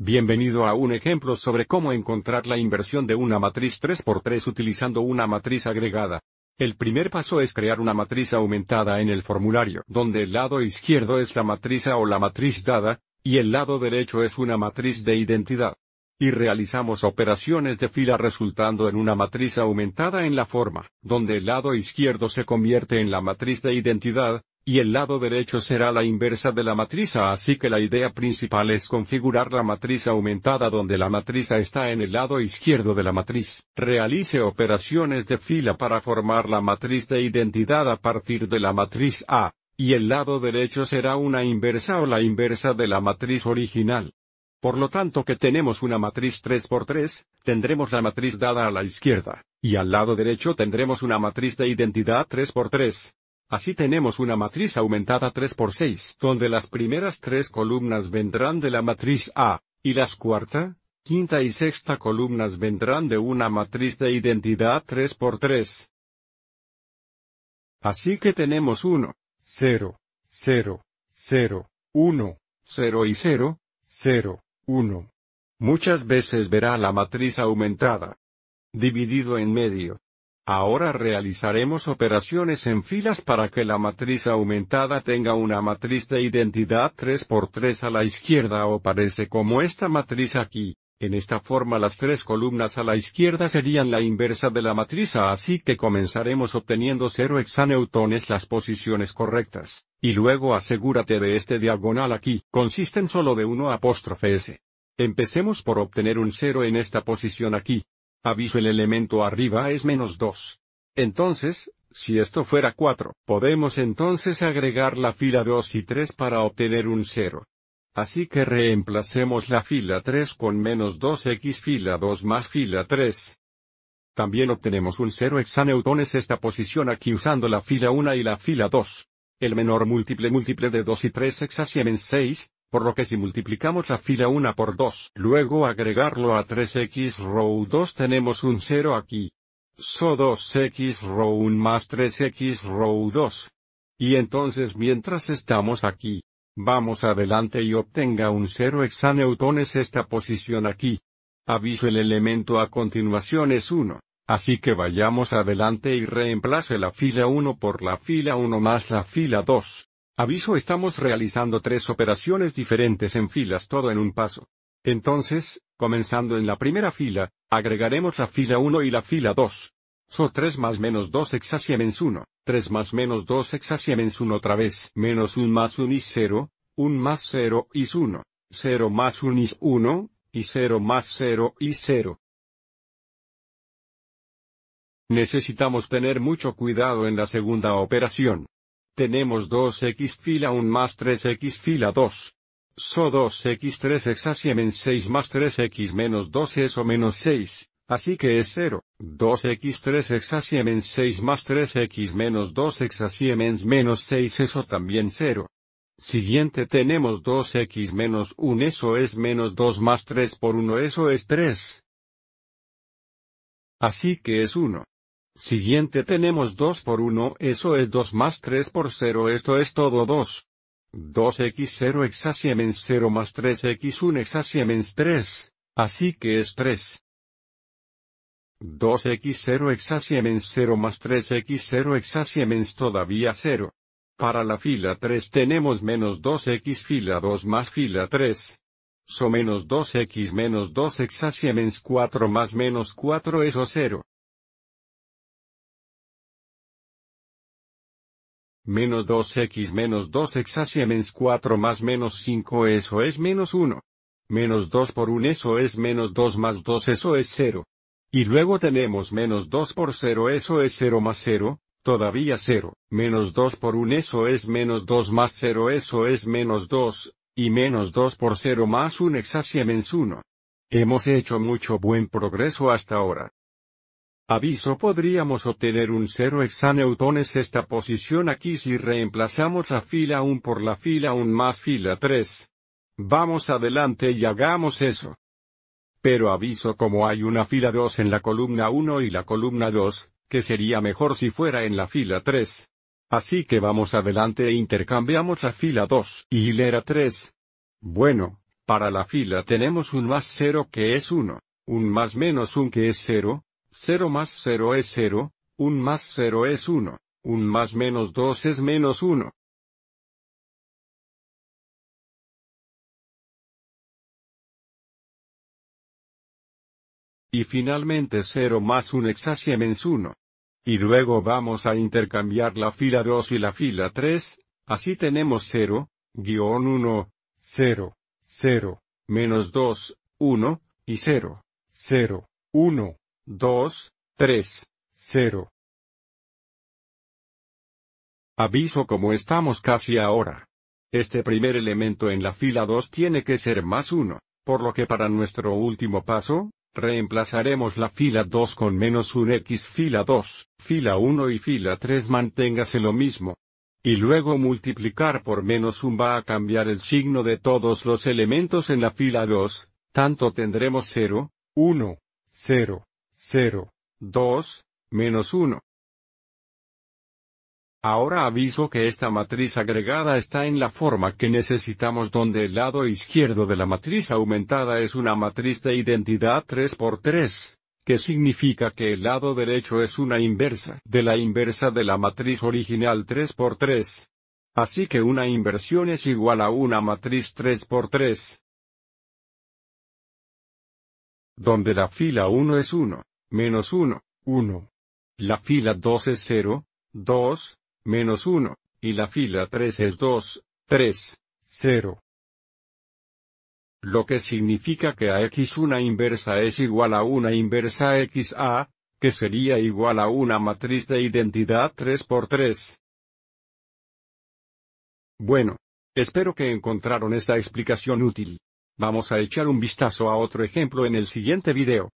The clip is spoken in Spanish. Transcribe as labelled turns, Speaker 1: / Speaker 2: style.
Speaker 1: Bienvenido a un ejemplo sobre cómo encontrar la inversión de una matriz 3x3 utilizando una matriz agregada. El primer paso es crear una matriz aumentada en el formulario, donde el lado izquierdo es la matriz A o la matriz dada, y el lado derecho es una matriz de identidad. Y realizamos operaciones de fila resultando en una matriz aumentada en la forma, donde el lado izquierdo se convierte en la matriz de identidad, y el lado derecho será la inversa de la matriz A así que la idea principal es configurar la matriz aumentada donde la matriz está en el lado izquierdo de la matriz. Realice operaciones de fila para formar la matriz de identidad a partir de la matriz A, y el lado derecho será una inversa o la inversa de la matriz original. Por lo tanto que tenemos una matriz 3x3, tendremos la matriz dada a la izquierda, y al lado derecho tendremos una matriz de identidad 3x3. Así tenemos una matriz aumentada 3 por 6, donde las primeras tres columnas vendrán de la matriz A, y las cuarta, quinta y sexta columnas vendrán de una matriz de identidad 3 por 3. Así que tenemos 1, 0, 0, 0, 1, 0 y 0, 0, 1. Muchas veces verá la matriz aumentada. Dividido en medio, Ahora realizaremos operaciones en filas para que la matriz aumentada tenga una matriz de identidad 3x3 a la izquierda o parece como esta matriz aquí. En esta forma las tres columnas a la izquierda serían la inversa de la matriz así que comenzaremos obteniendo 0 hexaneutones las posiciones correctas, y luego asegúrate de este diagonal aquí, consisten solo de 1 apóstrofe S. Empecemos por obtener un 0 en esta posición aquí, Aviso el elemento arriba es menos 2. Entonces, si esto fuera 4, podemos entonces agregar la fila 2 y 3 para obtener un 0. Así que reemplacemos la fila 3 con menos 2x fila 2 más fila 3. También obtenemos un 0 hexaneutones esta posición aquí usando la fila 1 y la fila 2. El menor múltiple múltiple de 2 y 3 hexasiemens 6, por lo que si multiplicamos la fila 1 por 2, luego agregarlo a 3x row 2 tenemos un 0 aquí. So 2x row 1 más 3x row 2. Y entonces mientras estamos aquí, vamos adelante y obtenga un 0 hexaneutones esta posición aquí. Aviso el elemento a continuación es 1. Así que vayamos adelante y reemplace la fila 1 por la fila 1 más la fila 2. Aviso estamos realizando tres operaciones diferentes en filas todo en un paso. Entonces, comenzando en la primera fila, agregaremos la fila 1 y la fila 2. So 3 más menos 2 exasiemens 1, 3 más menos 2 exasiemens 1 otra vez, menos 1 más 1 y 0, 1 más 0 y 1, 0 más 1 y 1, y 0 más 0 y 0. Necesitamos tener mucho cuidado en la segunda operación. Tenemos 2x fila 1 más 3x fila 2. So 2x 3x 6 más 3x menos 2 eso menos 6, así que es 0. 2x 3x 6 más 3x menos 2x menos 6 eso también 0. Siguiente tenemos 2x menos 1 eso es menos 2 más 3 por 1 eso es 3. Así que es 1. Siguiente tenemos 2 por 1, eso es 2 más 3 por 0, esto es todo 2. 2x0 exasiemens 0 más 3x1 exasiemens 3, así que es 3. 2x0 exasiemens 0 más 3x0 exasiemens todavía 0. Para la fila 3 tenemos menos 2x fila 2 más fila 3. So menos 2x menos 2 exasiemens 4 más menos 4 eso 0. menos 2x menos 2x 4 más menos 5 eso es menos 1. Menos 2 por 1 eso es menos 2 más 2 eso es 0. Y luego tenemos menos 2 por 0 eso es 0 más 0, todavía 0, menos 2 por 1 eso es menos 2 más 0 eso es menos 2, y menos 2 por 0 más 1 x 1. Hemos hecho mucho buen progreso hasta ahora. Aviso podríamos obtener un 0 hexaneutones esta posición aquí si reemplazamos la fila 1 por la fila 1 más fila 3. Vamos adelante y hagamos eso. Pero aviso como hay una fila 2 en la columna 1 y la columna 2, que sería mejor si fuera en la fila 3. Así que vamos adelante e intercambiamos la fila 2 y hilera 3. Bueno, para la fila tenemos un más 0 que es 1, un más menos 1 que es 0, 0 más 0 es 0, 1 más 0 es 1, 1 más menos 2 es menos 1. Y finalmente 0 más 1 exacia 1. Y luego vamos a intercambiar la fila 2 y la fila 3, así tenemos 0, guión 1, 0, 0, menos 2, 1, y 0, 0, 1. 2, 3, 0. Aviso como estamos casi ahora. Este primer elemento en la fila 2 tiene que ser más 1, por lo que para nuestro último paso, reemplazaremos la fila 2 con menos 1 x fila 2, fila 1 y fila 3 manténgase lo mismo. Y luego multiplicar por menos 1 va a cambiar el signo de todos los elementos en la fila 2, tanto tendremos 0, 1, 0. 0, 2, menos 1. Ahora aviso que esta matriz agregada está en la forma que necesitamos donde el lado izquierdo de la matriz aumentada es una matriz de identidad 3x3, que significa que el lado derecho es una inversa de la inversa de la matriz original 3x3. Así que una inversión es igual a una matriz 3x3, donde la fila 1 es 1 menos 1, 1. La fila 2 es 0, 2, menos 1, y la fila 3 es 2, 3, 0. Lo que significa que a x1 inversa es igual a una inversa xa, que sería igual a una matriz de identidad 3 por 3. Bueno, espero que encontraron esta explicación útil. Vamos a echar un vistazo a otro ejemplo en el siguiente video.